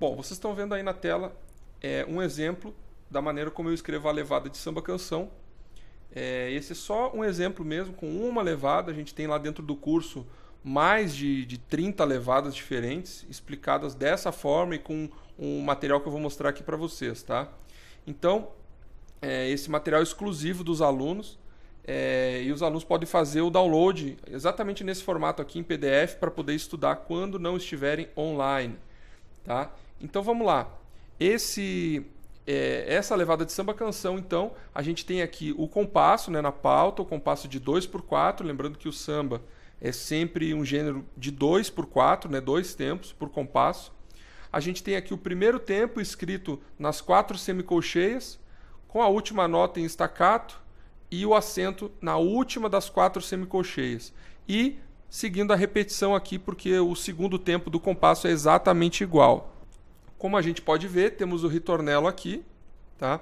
Bom, vocês estão vendo aí na tela é, um exemplo da maneira como eu escrevo a levada de samba canção. É, esse é só um exemplo mesmo, com uma levada. A gente tem lá dentro do curso mais de, de 30 levadas diferentes, explicadas dessa forma e com o um material que eu vou mostrar aqui para vocês, tá? Então, é, esse material exclusivo dos alunos. É, e os alunos podem fazer o download exatamente nesse formato aqui em PDF para poder estudar quando não estiverem online. Tá? Então vamos lá. Esse é, essa levada de samba canção, então, a gente tem aqui o compasso né, na pauta, o compasso de 2 por 4, lembrando que o samba é sempre um gênero de 2 por 4, né, dois tempos por compasso. A gente tem aqui o primeiro tempo escrito nas quatro semicolcheias, com a última nota em estacato e o acento na última das quatro semicolcheias. E seguindo a repetição aqui, porque o segundo tempo do compasso é exatamente igual. Como a gente pode ver, temos o ritornelo aqui, tá?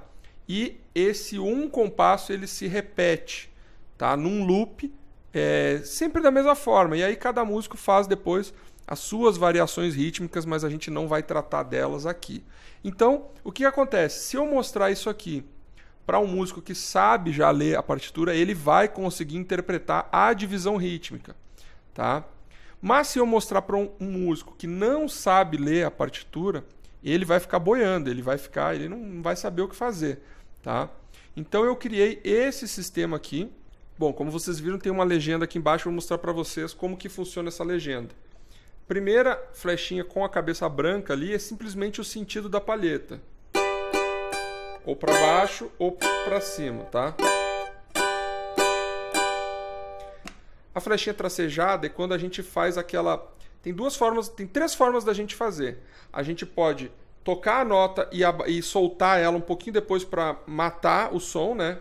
E esse um compasso ele se repete, tá? Num loop, é, sempre da mesma forma. E aí cada músico faz depois as suas variações rítmicas, mas a gente não vai tratar delas aqui. Então, o que acontece? Se eu mostrar isso aqui para um músico que sabe já ler a partitura, ele vai conseguir interpretar a divisão rítmica tá? Mas se eu mostrar para um, músico que não sabe ler a partitura, ele vai ficar boiando, ele vai ficar, ele não vai saber o que fazer, tá? Então eu criei esse sistema aqui. Bom, como vocês viram, tem uma legenda aqui embaixo, vou mostrar para vocês como que funciona essa legenda. Primeira flechinha com a cabeça branca ali é simplesmente o sentido da palheta. Ou para baixo ou para cima, tá? A flechinha tracejada é quando a gente faz aquela. Tem duas formas, tem três formas da gente fazer. A gente pode tocar a nota e, e soltar ela um pouquinho depois para matar o som, né?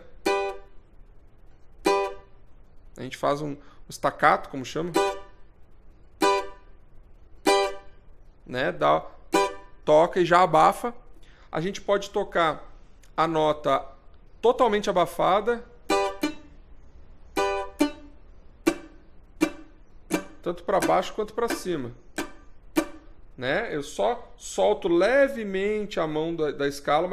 A gente faz um, um staccato, como chama? Né? Dá, toca e já abafa. A gente pode tocar a nota totalmente abafada tanto para baixo quanto para cima. Né? Eu só solto levemente a mão da, da escala,